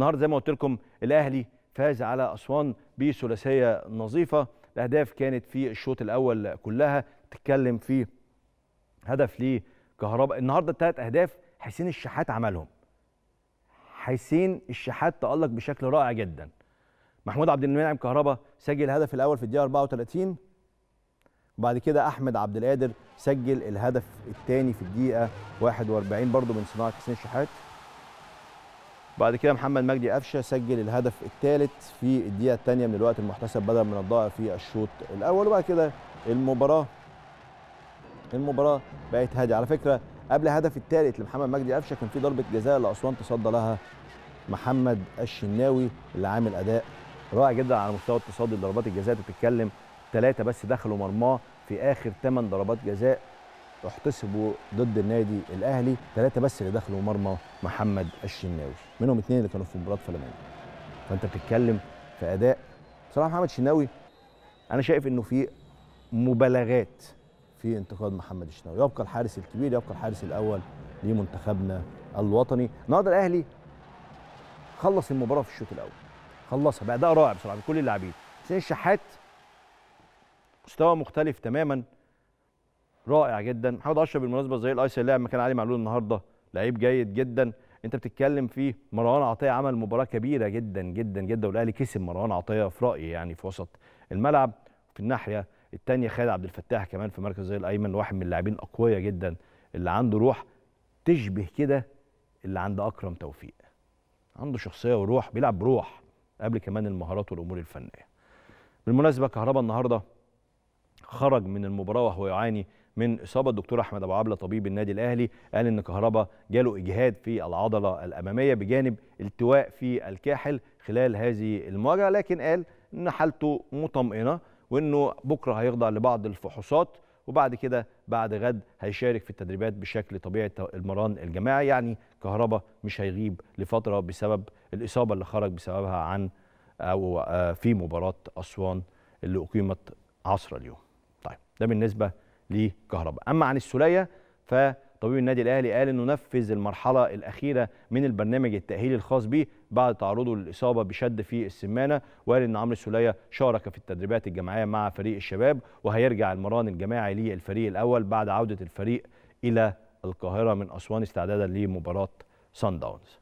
النهارده زي ما قلت لكم الاهلي فاز على اسوان بثلاثيه نظيفه الاهداف كانت في الشوط الاول كلها تتكلم في هدف لكهرباء النهارده الثلاث اهداف حسين الشحات عملهم حسين الشحات تالق بشكل رائع جدا محمود عبد المنعم كهربا سجل الهدف الاول في الدقيقه 34 وبعد كده احمد عبد القادر سجل الهدف الثاني في الدقيقه 41 برضه من صناعه حسين الشحات بعد كده محمد مجدي قفشه سجل الهدف الثالث في الدقيقه الثانيه من الوقت المحتسب بدل من الضائع في الشوط الاول وبعد كده المباراه المباراه بقت هاديه على فكره قبل الهدف الثالث لمحمد مجدي قفشه كان في ضربه جزاء لاسوان تصدى لها محمد الشناوي اللي عامل اداء رائع جدا على مستوى التصدي لضربات الجزاء انت بتتكلم ثلاثه بس دخلوا مرماه في اخر ثمان ضربات جزاء احتسبوا ضد النادي الاهلي ثلاثه بس اللي دخلوا مرمى محمد الشناوي منهم اثنين اللي كانوا في مباراه فلامينجو فانت بتتكلم في اداء بصراحه محمد الشناوي انا شايف انه في مبالغات في انتقاد محمد الشناوي يبقى الحارس الكبير يبقى الحارس الاول لمنتخبنا الوطني النهارده الاهلي خلص المباراه في الشوط الاول خلصها باداء رائع بصراحه بكل اللاعبين حسين الشحات مستوى مختلف تماما رائع جدا محمد اشرف بالمناسبه زي الايس لعب مكان علي معلول النهارده لعيب جيد جدا انت بتتكلم في مروان عطيه عمل مباراه كبيره جدا جدا جدا والاهلي كسب مروان عطيه في رايي يعني في وسط الملعب في الناحيه الثانيه خالد عبد الفتاح كمان في مركز زي الايمن واحد من اللاعبين الاقوياء جدا اللي عنده روح تشبه كده اللي عند اكرم توفيق عنده شخصيه وروح بيلعب بروح قبل كمان المهارات والامور الفنيه بالمناسبه كهربا النهارده خرج من المباراه وهو يعاني من اصابه الدكتور احمد ابو عبله طبيب النادي الاهلي قال ان كهربا جاله اجهاد في العضله الاماميه بجانب التواء في الكاحل خلال هذه المواجهه لكن قال ان حالته مطمئنه وانه بكره هيخضع لبعض الفحوصات وبعد كده بعد غد هيشارك في التدريبات بشكل طبيعي المران الجماعي يعني كهربا مش هيغيب لفتره بسبب الاصابه اللي خرج بسببها عن او آه، في مباراه اسوان اللي اقيمت عصر اليوم. طيب ده بالنسبه لكهرباء اما عن السوليه فطبيب النادي الاهلي قال انه نفذ المرحله الاخيره من البرنامج التاهيلي الخاص به بعد تعرضه للاصابه بشد في السمانه وقال ان عمرو السوليه شارك في التدريبات الجماعيه مع فريق الشباب وهيرجع المران الجماعي للفريق الاول بعد عوده الفريق الى القاهره من اسوان استعدادا لمباراه سان داونز